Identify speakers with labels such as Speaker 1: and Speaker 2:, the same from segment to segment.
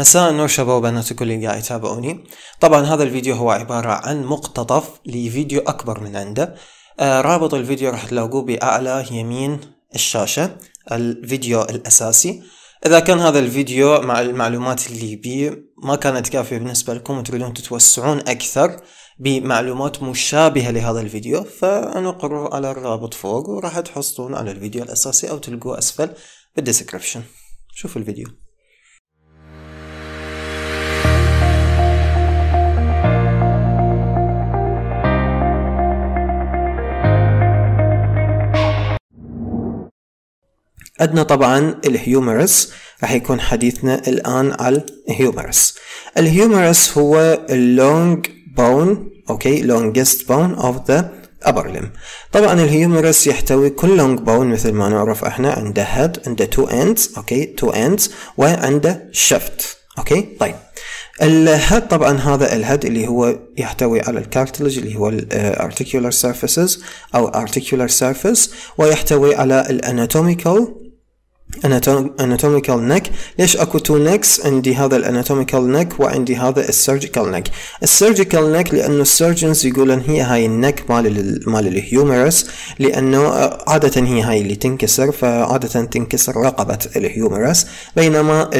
Speaker 1: مساء النور شباب وبنات كل اللي قاعد يتابعوني طبعا هذا الفيديو هو عبارة عن مقتطف لفيديو أكبر من عنده آه رابط الفيديو راح تلاقوه بأعلى يمين الشاشة الفيديو الأساسي إذا كان هذا الفيديو مع المعلومات اللي بيه ما كانت كافية بالنسبة لكم وتريدون تتوسعون أكثر بمعلومات مشابهة لهذا الفيديو فنقروا على الرابط فوق وراح تحصلون على الفيديو الأساسي أو تلقوه أسفل بالدسكريبشن شوفوا الفيديو عندنا طبعا الهيومرس راح يكون حديثنا الآن على الهيومرس الهيومرس هو اللونج بون اوكي longest bone of the upper limb طبعا الهيومرس يحتوي كل لونج بون مثل ما نعرف احنا عنده head عنده تو اندز اوكي تو اندز وعنده شفت اوكي طيب الهيد طبعا هذا الهيد اللي هو يحتوي على الكارتلج اللي هو الارتيكولار سيرفيسز او articular surface ويحتوي على الاناتوميكال anatomical neck ليش اكو تو necks عندي هذا الاناتوميكال neck وعندي هذا السيرجيكال neck السيرجيكال neck لانه السيرجنز يقولون هي هاي النك مال مال الهيومرس لانه آه، عاده هي هاي اللي تنكسر فعاده تنكسر رقبه الهيومرس بينما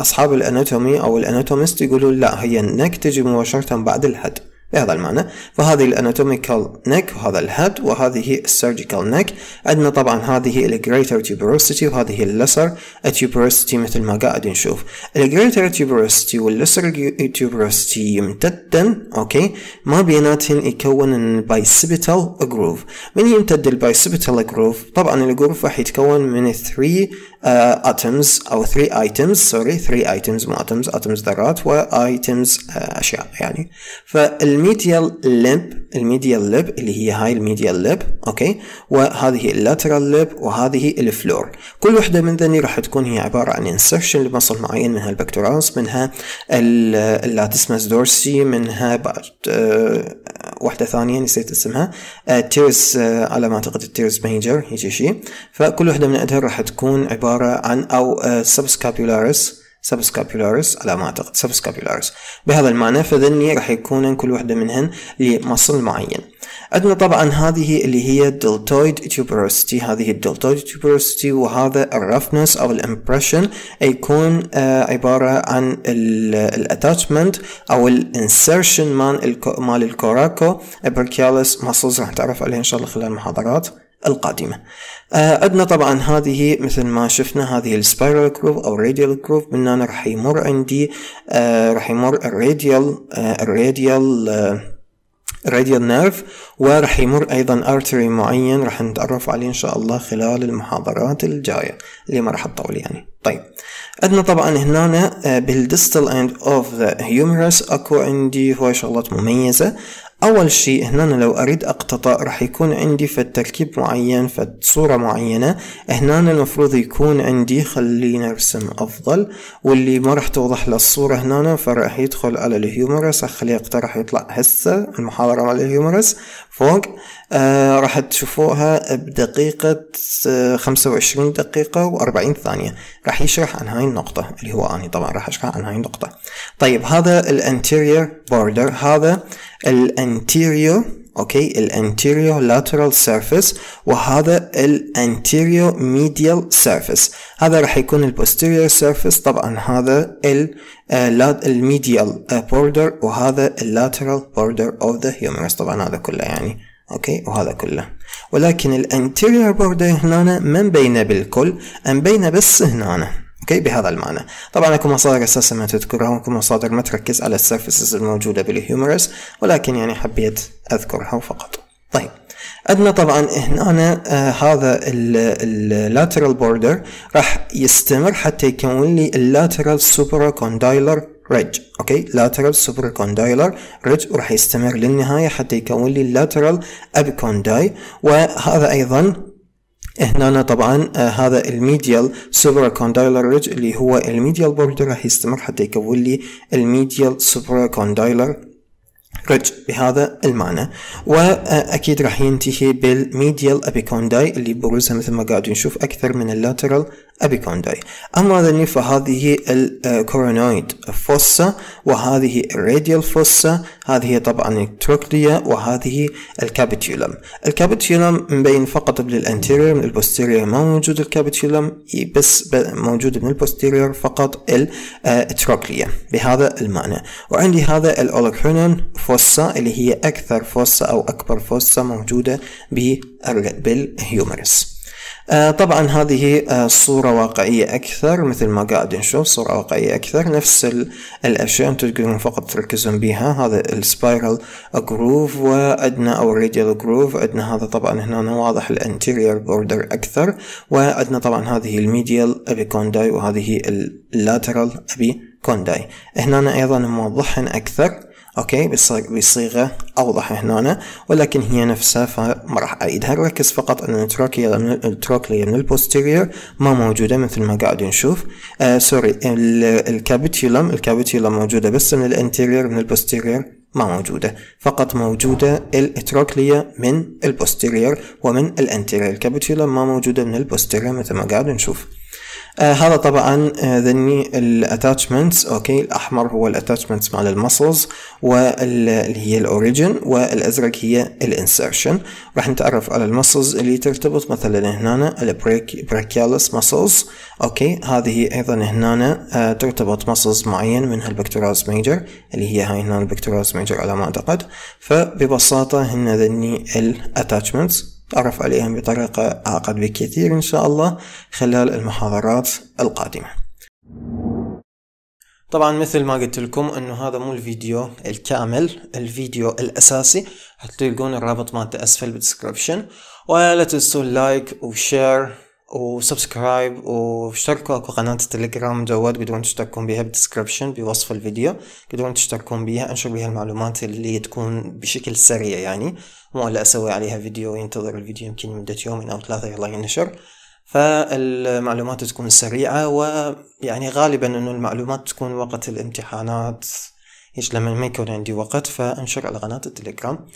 Speaker 1: اصحاب الاناتومي او الاناتومست يقولون لا هي النك تجي مباشره بعد الهد بهذا المعنى فهذه الاناتوميكال نيك وهذا الهد وهذه السيرجيكال نيك عندنا طبعا هذه الجريتر تيوبروسيتي وهذه اللسر تيوبروسيتي مثل ما قاعد نشوف الجريتر تيوبروسيتي واللسر تيوبروسيتي يمتدن اوكي ما بيناتهم يكون البايسبيتال جروف من يمتد البايسبيتال جروف طبعا الجروف راح يتكون من 3 اتمز uh, او 3 ايتمز سوري 3 ايتمز مو اتمز اتمز ذرات وايتمز uh, اشياء يعني فال الميديال لب الميديال لب اللي هي هاي الميديال لب اوكي وهذه اللاترال لب وهذه الفلور كل وحده من ذني راح تكون هي عباره عن انسرشن لمصل معين منها البكتوراس منها اللاتسمس دورسي منها بعد آه، وحده ثانيه نسيت اسمها تيرز آه، آه، على ما اعتقد التيرز ميجر هيجي شيء فكل وحده من عندها راح تكون عباره عن او سبسكابيولاريس سبسكابيولاريس على ما أعتقد سبسكابيولاريس بهذا المعنى فذني راح يكونن كل وحدة منهن لمصل معين عندنا طبعا هذه اللي هي deltoid تيوبروستي هذه الدلتويد تيوبروستي وهذا الرفنس أو الامبريشن يكون آه، عبارة عن الاتاتشمنت أو الانسرشن مال الكوراكو بركيالس ماسلز راح تعرف عليه إن شاء الله خلال المحاضرات القادمة آه، عندنا طبعا هذه مثل ما شفنا هذه السبايرال كروف او الراديال كروف من هنا راح يمر عندي آه، راح يمر الراديال الراديال راديال نيرف وراح يمر ايضا ارتري معين راح نتعرف عليه ان شاء الله خلال المحاضرات الجايه اللي ما راح تطول يعني طيب عندنا طبعا هنا بالديستال اند اوف ذا هيومرس اكو عندي هو شغلات مميزه أول شيء هنا أنا لو أريد أقتطع راح يكون عندي فد تركيب معين فد صورة معينة هنا المفروض يكون عندي خلينا أرسم أفضل واللي ما راح توضح له الصورة هنا فراح يدخل على الهيومرس أخليه اقترح يطلع هسه المحاضرة مال الهيومرس فوق آه، راح تشوفوها بدقيقة 25 آه، دقيقة و40 ثانية راح يشرح عن هاي النقطة اللي هو أنا طبعا راح أشرح عن هاي النقطة طيب هذا anterior بوردر هذا anterior اوكي anterior لاترال سيرفيس وهذا anterior ميديال سيرفيس هذا راح يكون البوستيريور سيرفيس طبعا هذا الميديال بوردر آه، وهذا اللاترال بوردر اوف ذا هيومرس طبعا هذا كله يعني اوكي وهذا كله ولكن الانتيريور بوردر هنا ما مبينه بالكل مبينه بس هنا اوكي بهذا المعنى طبعا اكو مصادر اساسا ما تذكرها اكو مصادر ما تركز على السيرفيسز الموجوده بالهيومرس ولكن يعني حبيت اذكرها فقط طيب عندنا طبعا هنا آه هذا اللاترال بوردر راح يستمر حتى يكون لي اللاترال سوبرا كوندايلر ريدج اوكي لاترال سوبر كوندايلر ريدج وراح يستمر للنهايه حتى يكون لي اللاترال ابيكونداي وهذا ايضا هنا طبعا آه هذا الميديال سوبر كوندايلر ريدج اللي هو الميديال بوردر راح يستمر حتى يكون لي الميديال سوبر كوندايلر ريدج بهذا المعنى واكيد آه، راح ينتهي بالميديال ابيكونداي اللي بروزها مثل ما قاعد نشوف اكثر من اللاترال أبيكوندري أما ذني فهذه الكورونويد فوسا آه، وهذه الراديال فوسا هذه طبعا التروكليا وهذه الكابيتولم الكابيتولم مبين فقط للانتيريور من البوستيرير ما موجود الكابيتولم بس موجود من البوستيرير فقط آه، التروكليا بهذا المعنى وعندي هذا الأولوكرونون فوسا اللي هي أكثر فوسا أو أكبر فوسا موجودة بالهيومرس آه، طبعا هذه آه، صورة واقعية أكثر مثل ما قاعد نشوف صورة واقعية أكثر نفس الأشياء أنتم تقدرون فقط تركزون بها هذا السبايرال جروف وعندنا أو الراديال جروف عندنا هذا طبعا هنا واضح الانتيريور بوردر أكثر وعندنا طبعا هذه الميديال أبيكونداي وهذه اللاترال أبيكونداي هنا أيضا موضحا أكثر اوكي بيصير بصيغه اوضح هنا ولكن هي نفسها فما راح اعيدها ركز فقط ان التروكليا التروكليا من البوستيريور ما موجوده مثل ما قاعد نشوف آه سوري الكابيتيولم الكابيتيولم موجوده بس من الانتيريور من البوستيريور ما موجوده فقط موجوده الاتروكليا من البوستيريور ومن الانتيريور الكابيتيولم ما موجوده من البوستيريور مثل ما قاعد نشوف آه هذا طبعا آه، ذني الاتاتشمنتس اوكي الاحمر هو الاتاتشمنتس مال المسلز واللي هي الاوريجن والازرق هي الانسرشن راح نتعرف على المسلز اللي ترتبط مثلا هنا البريكيالس مسلز اوكي هذه ايضا هنا آه ترتبط مسلز معين منها البكتوراز ميجر اللي هي هاي هنا البكتوراز ميجر على ما اعتقد فببساطه هن ذني الاتاتشمنتس تعرف عليهم بطريقة أعقد بكثير إن شاء الله خلال المحاضرات القادمة طبعا مثل ما قلت لكم انه هذا مو الفيديو الكامل الفيديو الاساسي حتلقون الرابط مالته اسفل بالدسكربشن ولا تنسوا اللايك وشير وسبسكرايب واشتركوا اكو قناة التليجرام جواد تقدرون تشتركون بيها بالدسكربشن بوصف الفيديو تقدرون تشتركون بيها انشر بيها المعلومات اللي تكون بشكل سريع يعني مو الا اسوي عليها فيديو ينتظر الفيديو يمكن مدة يومين او ثلاثة يلا ينشر فالمعلومات تكون سريعة ويعني غالبا انه المعلومات تكون وقت الامتحانات ايش لما ما يكون عندي وقت فانشر على قناة التليجرام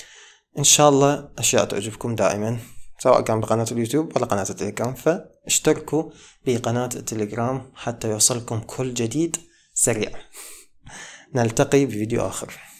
Speaker 1: ان شاء الله اشياء تعجبكم دائما سواء كان بقناة اليوتيوب ولا قناة التليجرام فاشتركوا بقناة التليجرام حتى يوصلكم كل جديد سريع نلتقي بفيديو آخر